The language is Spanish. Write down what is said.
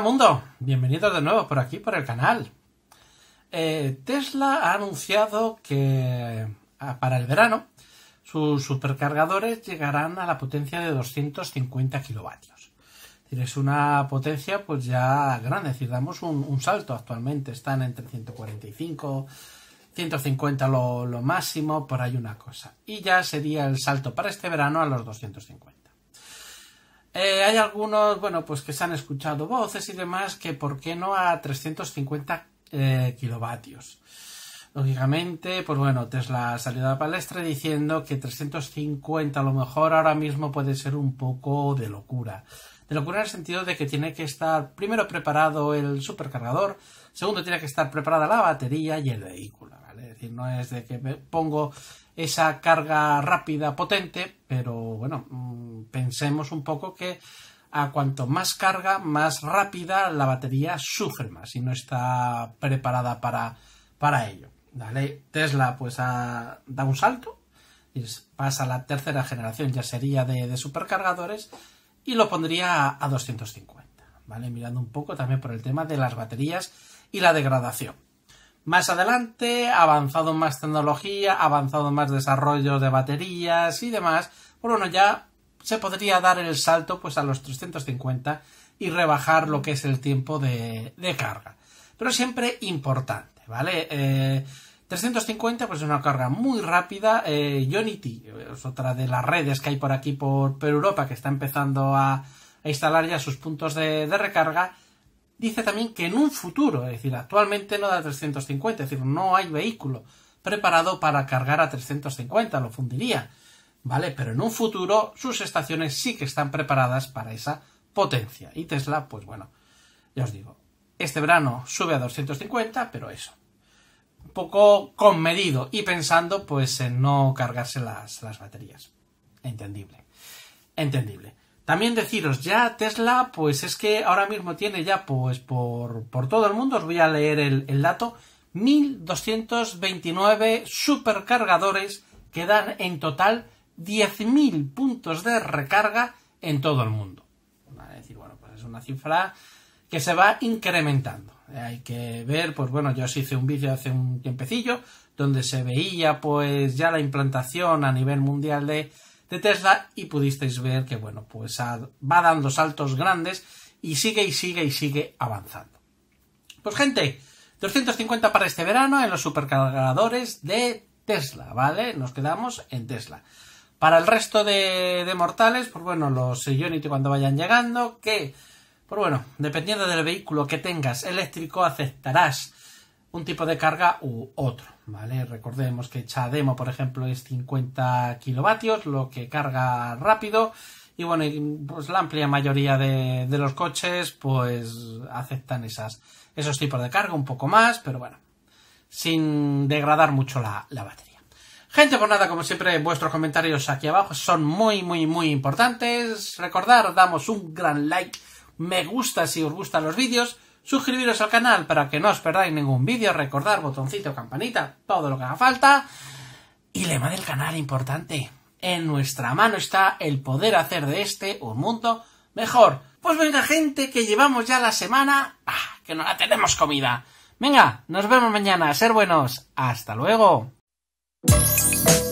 mundo, bienvenidos de nuevo por aquí, por el canal. Eh, Tesla ha anunciado que ah, para el verano sus supercargadores llegarán a la potencia de 250 kilovatios. Es una potencia pues ya grande, si damos un, salto actualmente, están entre 145, 150 lo máximo, por ahí una cosa. Y ya sería el salto para este verano a los 250. Eh, hay algunos, bueno, pues que se han escuchado voces y demás que por qué no a 350 eh, kilovatios. Lógicamente, pues bueno, Tesla salido a la palestra diciendo que 350 a lo mejor ahora mismo puede ser un poco de locura. De locura en el sentido de que tiene que estar primero preparado el supercargador, segundo tiene que estar preparada la batería y el vehículo, ¿vale? Es decir, no es de que me pongo esa carga rápida, potente, pero bueno, pensemos un poco que a cuanto más carga, más rápida la batería sufre más y no está preparada para, para ello. Tesla pues ha, da un salto, y pasa a la tercera generación, ya sería de, supercargadores, y lo pondría a, 250. ¿vale? Mirando un poco también por el tema de las baterías y la degradación. Más adelante, avanzado más tecnología, avanzado más desarrollo de baterías y demás, pues bueno, ya se podría dar el salto pues a los 350 y rebajar lo que es el tiempo de, carga. Pero siempre importante, ¿vale? 350 eh, pues es una carga muy rápida. Eh, Unity es otra de las redes que hay por aquí por, Europa que está empezando a, instalar ya sus puntos de, de recarga. Dice también que en un futuro, es decir, actualmente no da 350, es decir, no hay vehículo preparado para cargar a 350, lo fundiría. ¿vale? Pero en un futuro sus estaciones sí que están preparadas para esa potencia. Y Tesla, pues bueno, ya os digo, este verano sube a 250, pero eso. Un poco con medido y pensando pues en no cargarse las, baterías. Entendible. Entendible. También deciros, ya Tesla, pues es que ahora mismo tiene ya, pues por, todo el mundo, os voy a leer el, el, dato, 1.229 supercargadores que dan en total 10.000 puntos de recarga en todo el mundo. Es decir, bueno, pues es una cifra que se va incrementando. Eh, hay que ver, pues bueno, yo os hice un vídeo hace un tiempecillo donde se veía pues ya la implantación a nivel mundial de, Tesla y pudisteis ver que bueno, pues va dando saltos grandes y sigue y sigue y sigue avanzando. Pues gente, 250 para este verano en los supercargadores de Tesla, ¿vale? Nos quedamos en Tesla. Para el resto de, mortales, pues bueno, los Ionity cuando vayan llegando, que, pues bueno, dependiendo del vehículo que tengas eléctrico, aceptarás un tipo de carga u otro, ¿vale? Recordemos que Chademo, por ejemplo, es 50 kilovatios, lo que carga rápido, y bueno, pues la amplia mayoría de, los coches, pues aceptan esas, esos tipos de carga un poco más, pero bueno, sin degradar mucho la, la batería. Gente, por nada, como siempre, vuestros comentarios aquí abajo son muy, muy, muy importantes. Recordar, damos un gran like, me gusta si os gustan los vídeos, suscribiros al canal para que no os perdáis ningún vídeo, recordar botoncito, campanita, todo lo que haga falta. Y lema del canal, importante. En nuestra mano está el poder hacer de este un mundo mejor. Pues venga, gente, que llevamos ya la semana, ah, que no la tenemos comida. Venga, nos vemos mañana, ser buenos. Hasta luego. Música